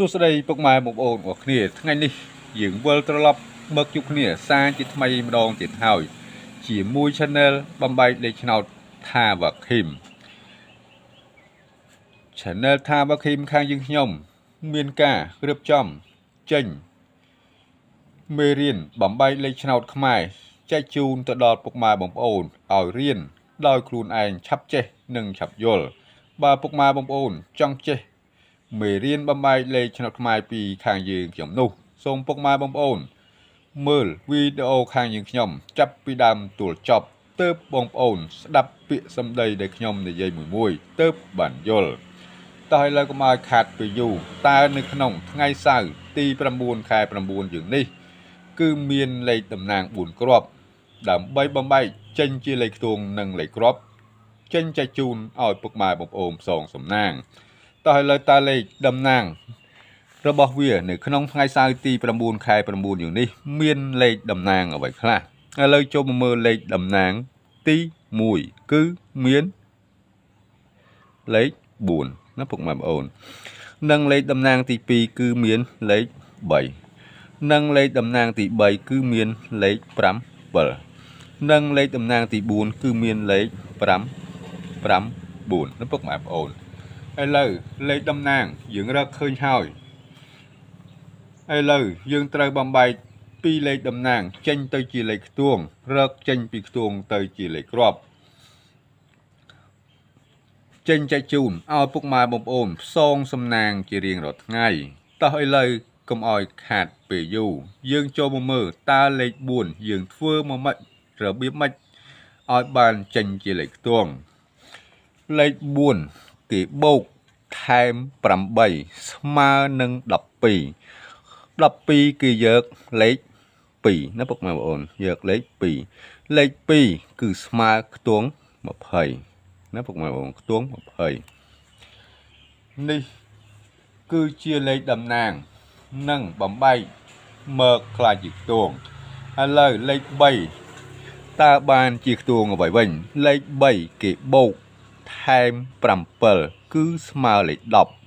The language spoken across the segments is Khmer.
សួស្តីពុកម៉ែបងប្អូនរបស់គ្នាថ្ងៃនេះយើងវិលត្រឡប់ មកជួបគ្នាសារជាថ្មីម្ដងទៀតហើយជាមួយ Channel បំបែកលេខឆ្នោត Thava Kim Channel Thava Kim ខាងយើងខ្ញុំ មានការរៀបចំចេញមេរៀនបំបែកលេខឆ្នោត ខ្មែរចែកជូនទៅដល់ពុកម៉ែបងប្អូនឲ្យរៀនដោយខ្លួនឯងឆាប់ចេះ និងឆាប់យល់បើពុកម៉ែបងប្អូនចង់ចេះមេរៀនបំបែកលេខឆ្នោតខ្មែរពីខាងយើងខ្ញុំនោះសូមពុកម៉ែបងប្អូន មើលវីដេអូខាងយើងខ្ញុំ ចាប់ពីដើមទល់ចប់ទៅបងប្អូនស្ដាប់ពាក្យសម្ដីដែលខ្ញុំ និយាយមួយមួយទៅបានយល់តោះឥឡូវកុំឲ្យខាត់ពីយូរតើនៅក្នុងថ្ងៃសៅរ៍ទី9ខែ9យើងនេះ គឺមានលេខតំណាង4គ្រាប់ដើម្បីបំបែកចេញជាលេខខ្ទង់និងលេខគ្រាប់ ចេញចែកជូនឲ្យពុកម៉ែបងប្អូនផ្សងសំណាងតោះឥឡូវតើលេខតំណាងរបស់វានៅក្នុងថ្ងៃសៅរ៍ទី9ខែ9យូនេះ មានលេខតំណាងអ្វីខ្លះឥឡូវចូលមកមើលលេខតំណាង ទី1គឺមានលេខ4ណាពុកម៉ែបងអូន និងលេខតំណាងទី2គឺមានលេខ3និងលេខតំណាងទី3គឺមានលេខ7និងលេខតំណាងទី4គឺមានលេខ5 9ណាពុកម៉ែបងអូនឥឡូវលេខតំណាង យើងរកឃើញហើយឥឡូវយើងត្រូវបំបែកពីលេខតំណាងចេញ ទៅ ជាលេខខ្ទង់រកចេញពីខ្ទង់ទៅជាលេខគ្រាប់ ចេញចែកជូនឲ្យពុកម៉ែបងប្អូនផ្សងសំណាងជារៀងរាល់ថ្ងៃតោះឥឡូវកុំឲ្យខាតពេលយូរយើងចូលមកមើលតើលេខ4យើងធ្វើមកម៉េចរបៀបម៉េចឲ្យបានចេញជាលេខខ្ទង់លេខ4គេបូកថែម8ស្មើនឹង12 12គឺយកលេខ2ណាពុកម៉ែបងប្អូនយកលេខ2លេខ2គឺស្មើខ្ទង់20ណាពុកម៉ែបងប្អូនខ្ទង់20នេះគឺជាលេខតំណាងនឹងបំបែកមកខ្លាចជាខ្ទង់ឥឡូវលេខ3តើបានជាខ្ទង់អ្វីវិញលេខ3គេបូកថែម7គឺស្មើលេខ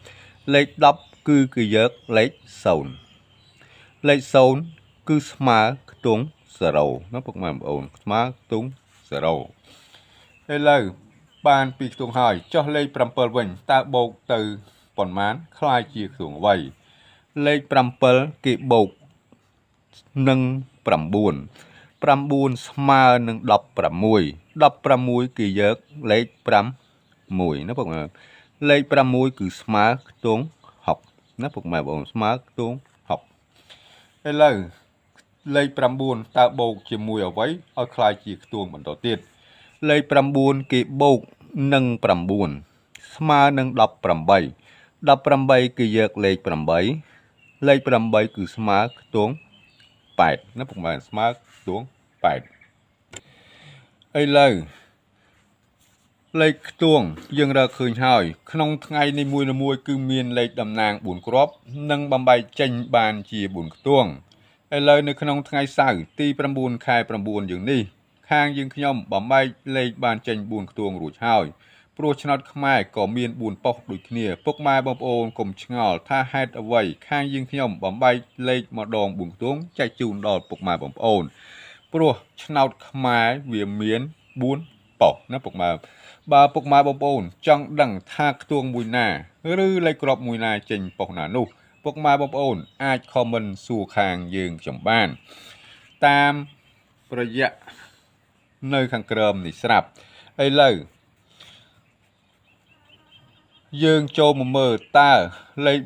10លេខ10គឺគឺយកលេខ0លេខ0គឺស្មើខ្ទង់0ណាពុកម៉ែបងប្អូនស្មើខ្ទង់0ឥឡូវបានពីខ្ទង់ហើយចុះលេខ7វិញតើបូកទៅប៉ុន្មានคล้ายជាខ្ទង់អ្វីលេខ7គេបូកនឹង9 9ស្មើនឹង16 16គេយកលេខ1ណាពុកម៉ែលេខ6គឺស្មើខ្ទង់6ណាពុកម៉ែបងស្មើខ្ទង់6ឥឡូវលេខ9តើបូកជាមួយអ្វីឲ្យคล้ายជាខ្ទង់បន្តទៀតលេខ9គេបូកនឹង9ស្មើនឹង18 18គឺយកលេខ8លេខ8គឺស្មើខ្ទង់8ណាពុកម៉ែស្មើខ្ទង់8ឥឡូវលេខខ្ទង់យើងរើឃើញហើយក្នុងថ្ងៃនេះមួយមួយគឺមានលេខតំណាង4គ្រាប់ និងបំបីចេញ បានជា4ខ្ទង់ឥឡូវនៅក្នុងថ្ងៃសៅរ៍ទី9ខែ9យើងនេះ ខាងយើងខ្ញុំបំបែកលេខបានចេញ4ខ្ទង់រួចហើយព្រោះឆ្នោតខ្មែរក៏មាន4ប៉ុស្តិ៍ដូចគ្នាពុកម៉ែបងប្អូនកុំឆ្ងល់ថាហេតុអ្វីខាងយើងខ្ញុំបំបែកលេខម្ដង4ខ្ទង់ចែកជូនដល់ពុកម៉ែបងប្អូនព្រោះឆ្នោតខ្មែរវាមាន4ប៉ុសណាពុកម៉ែបើពុកម៉ែបងប្អូនចង់ដឹងថាខ្ទួងមួយណា ឬលេខក្របមួយណាចេញប៉ុសណានោះ ពុកម៉ែបងប្អូន អាច comment សួរខាងយើងខ្ញុំបាន តាមរយៈនៅខាងក្រោមនេះស្រាប់ឥឡូវយើងចូលមកមើលតើលេខ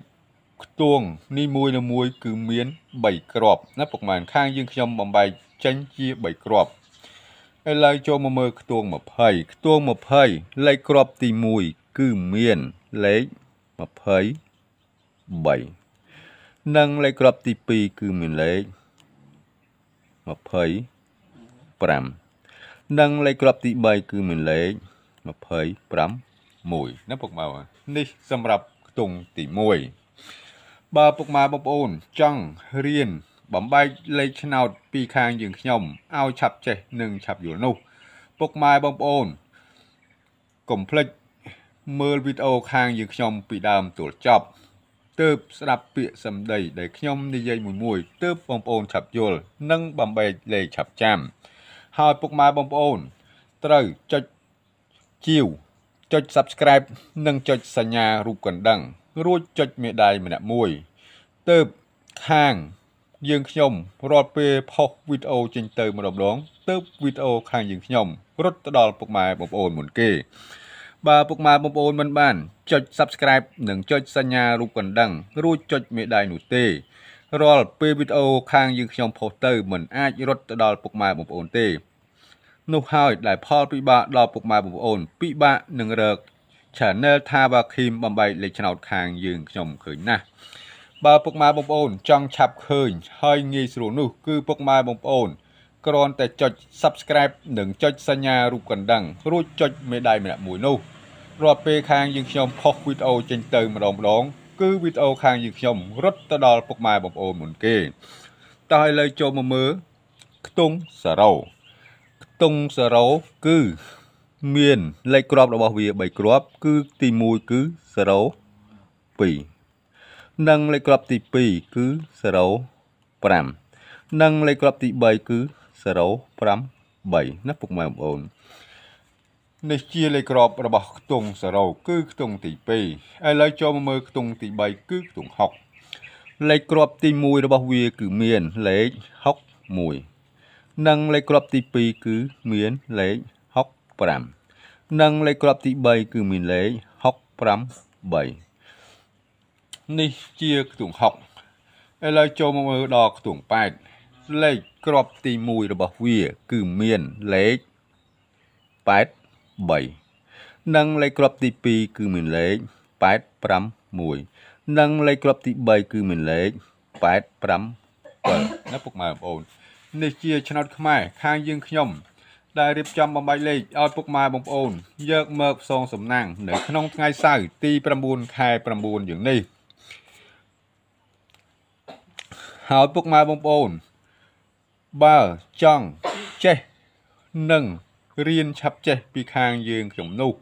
ខ្ទួងនេះមួយនៅមួយគឺមាន3គ្រាប់ណាពុកម៉ែខាង យើងខ្ញុំបំបែកចេញជា3គ្រាប់ឥឡូវចូលមកមើលខ្ទង់20ខ្ទង់20លេខគ្រាប់ទី1គឺមានលេខ23និងលេខគ្រាប់ទី2គឺមានលេខ25និងលេខគ្រាប់ទី3គឺមានលេខ25ណាពុកម៉ែនេះសម្រាប់ខ្ទង់ទី1បើពុកម៉ែបងប្អូនចង់រៀនបំបែកលេខឆ្នោតពីខាងយើងខ្ញុំឲ្យឆាប់ចេះនិងឆាប់យល់នោះ ពុកម៉ែបងប្អូនកុំភ្លេចមើលវីដេអូខាងយើងខ្ញុំពីដើមទល់ចប់ទើបស្ដាប់ពាក្យសម្ដី ដែលខ្ញុំនិយាយមួយមួយទើបបងប្អូនឆាប់យល់និងបំបែកលេខឆាប់ចាំហើយពុកម៉ែបងប្អូនត្រូវចុចជាវចុច subscribe និងចុចសញ្ញារូបកណ្ដឹង រួចចុចមេដៃម្នាក់មួយទើបខាងយើងខ្ញុំរាល់ពេលផុសវីដេអូចេញទៅម្ដងម្ដងទៅវីដេអូខាងយើងខ្ញុំរត់ទៅដល់ពុកម៉ែបងប្អូនមុនគេ បាទពុកម៉ែបងប្អូនមិនបានចុច Subscribe និងចុចសញ្ញារូបកណ្ដឹងរួចចុចមេដៃនោះទេរាល់ពេលវីដេអូខាងយើងខ្ញុំផុសទៅ មិនអាចរត់ទៅដល់ពុកម៉ែបងប្អូនទេនោះហើយដែលផលពិបាកដល់ពុកម៉ែបងប្អូនពិបាកនឹងរក Channel ថាបាឃីមបំបីលេខឆ្នោតខាងយើងខ្ញុំឃើញណាស់បើពុកម៉ែបងប្អូន ចង់ឆាប់ឃើញ ហើយងាយស្រួលនោះគឺពុកម៉ែបងប្អូនគ្រាន់តែចុច Subscribe និងចុចសញ្ញារូបកណ្ដឹងរួចចុចមេដៃម្នាក់មួយនោះរាល់ពេលខាងយើងខ្ញុំផុសវីដេអូចេញទៅម្ដងម្ដងគឺវីដេអូ ខាងយើងខ្ញុំរត់ទៅដល់ពុកម៉ែបងប្អូនមុនគេ តោះឥឡូវចូលមកមើលខ្ទង់សារ៉ូខ្ទង់សារ៉ូគឺមានលេខគ្រាប់របស់វា3គ្រាប់គឺទី1គឺ0 2និងលេខគ្រាប់ទី2គឺ05និងលេខគ្រាប់ទី3គឺ053ណាពុកម៉ែបងប្អូននេះជាលេខក្របរបស់ខ្ទង់សរោគឺខ្ទង់ទី2ឥឡូវចូលមកមើលខ្ទង់ទី3គឺខ្ទង់6លេខក្របទី1របស់វាគឺមានលេខ61និងលេខក្របទី2គឺមានលេខ65និងលេខក្របទី3គឺមានលេខ653នេះជាខ្ទង់6ឥឡូវចូលមកមើលដល់ខ្ទង់8លេខក្របទី1របស់វា គឺមានលេខ83និងលេខក្របទី2គឺមានលេខ851និងលេខក្របទី3គឺមានលេខ857ណាពុកម៉ែបងប្អូន នេះជាឆ្នោតខ្មែរខាងយើងខ្ញុំដែលរៀបចំបំបីលេខឲ្យពុកម៉ែបងប្អូនយកមកផ្សងសំណាងនៅក្នុងថ្ងៃសៅរ៍ទី9ខែ9យើងនេះហើយពុកម៉ែបងប្អូនបើចង់ចេះនឹងរៀនឆាប់ចេះពីខាងយើង ខ្ញុំនោះ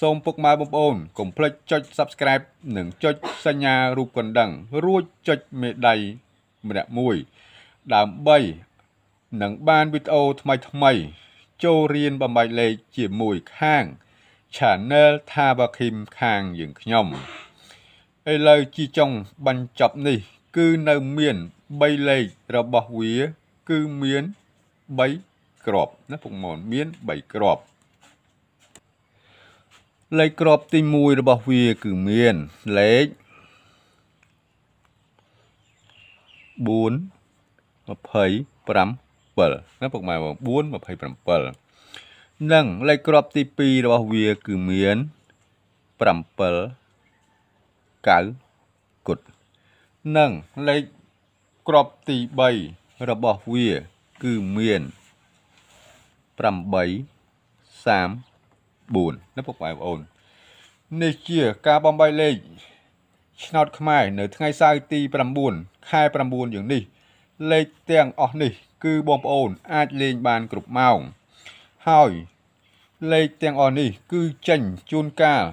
សូមពុកម៉ែបងប្អូនកុំភ្លេចចុច Subscribe និងចុចសញ្ញារូបកណ្ដឹង រួចចុចមេដៃម្នាក់មួយដើម្បី នឹងបានវីដេអូថ្មីថ្មី ចូលរៀនបំបែកលេខជាមួយខាង Channel ថាបាឃីមខាងយើងខ្ញុំឥឡូវជីចុងបញ្ចប់នេះ គឺនៅមាន3លេខរបស់វាគឺមាន3ក្របណាពុកម៉ូនមាន3ក្របលេខក្របទី1របស់វាគឺមានលេខ4 27ណាពុកម៉ែបង4 27និងលេខក្របទី2របស់វា គឺមាន7 9គុតនិងលេខក្របទី3របស់វាគឺមាន8 34ណាពុកម៉ែបងអូននេះជាការបំបីលេខឆ្នោតខ្មែរ នៅថ្ងៃសៅរ៍ទី9ខែ9យ៉ាងនេះលេខទាំងអស់នេះ គឺបងប្អូនអាចលេងបានគ្រប់ម៉ោង ហើយលេខទាំងអស់នេះ គឺចេញជួនកាល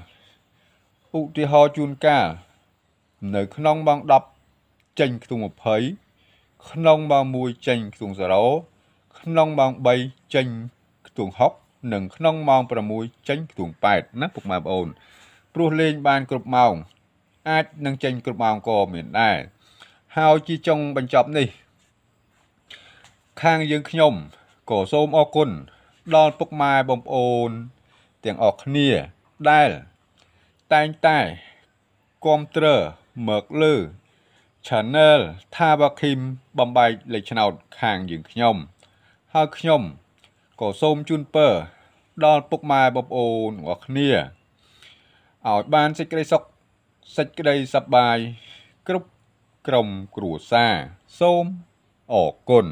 ឧទាហរណ៍ជួនកាលនៅក្នុងម៉ោង10ចេញខ្ទង់20ក្នុងបាំង1ចេញខ្ទង់0ក្នុងបាំង3ចេញខ្ទង់6និងក្នុងម៉ោង6ចេញខ្ទង់8ណាពុកម៉ែបងអូន ព្រោះលេងបានគ្រប់ម៉ោង អាចនឹងចេញគ្រប់ម៉ោងក៏មានដែរហើយជាចុងបញ្ចប់នេះ ខាងយើងខ្ញុំក៏សូមអរគុណដល់ពុកម៉ែបងប្អូន ទាំងអស់គ្នាដែល តែងតែគាំទ្រមកលើ Channel ថាបាឃីមបំបែកលេខឆ្នោតខាងយើងខ្ញុំ ហើយខ្ញុំក៏សូមជូនពរដល់ពុកម៉ែបងប្អូនទាំងអស់គ្នាឲ្យបានសេចក្តីសុខសេចក្តីសប្បាយគ្រប់ក្រុមគ្រួសារសូមអរគុណ